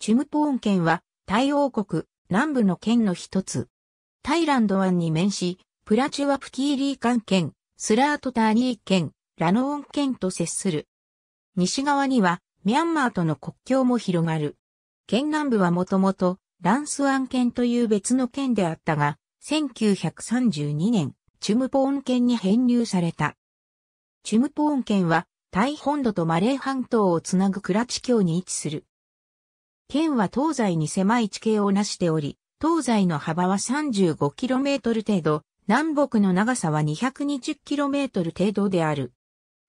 チュムポーン県は、タイ王国、南部の県の一つ。タイランド湾に面し、プラチュワプキーリーカン県、スラートターニー県、ラノーン県と接する。西側には、ミャンマーとの国境も広がる。県南部はもともと、ランスワン県という別の県であったが、1932年、チュムポーン県に編入された。チュムポーン県は、タイ本土とマレー半島をつなぐクラチ橋に位置する。県は東西に狭い地形をなしており、東西の幅は 35km 程度、南北の長さは 220km 程度である。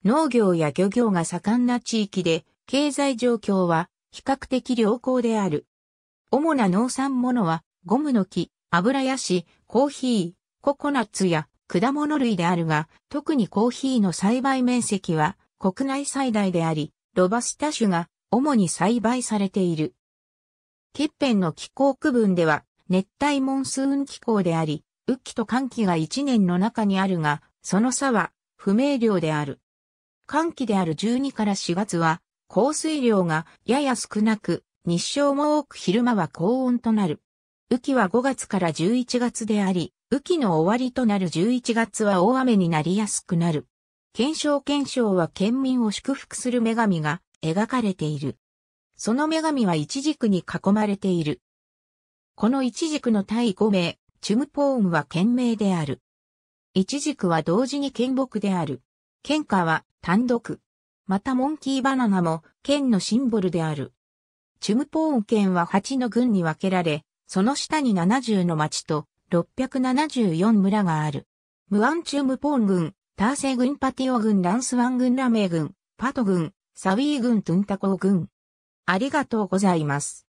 農業や漁業が盛んな地域で、経済状況は比較的良好である。主な農産物は、ゴムの木、油やし、コーヒー、ココナッツや果物類であるが、特にコーヒーの栽培面積は国内最大であり、ロバスタ種が主に栽培されている。欠片の気候区分では、熱帯モンスーン気候であり、雨季と寒季が1年の中にあるが、その差は不明瞭である。寒季である12から4月は、降水量がやや少なく、日照も多く昼間は高温となる。雨季は5月から11月であり、雨季の終わりとなる11月は大雨になりやすくなる。検証検証は県民を祝福する女神が描かれている。その女神は一軸に囲まれている。この一軸の対5名、チュムポーンは県名である。一軸は同時に県木である。県下は単独。またモンキーバナナも県のシンボルである。チュムポーン県は8の軍に分けられ、その下に70の町と674村がある。ムアンチュムポーン軍、ターセ軍パティオ軍ランスワン軍ラメ軍、パト軍、サウィー軍トゥンタコ軍。ありがとうございます。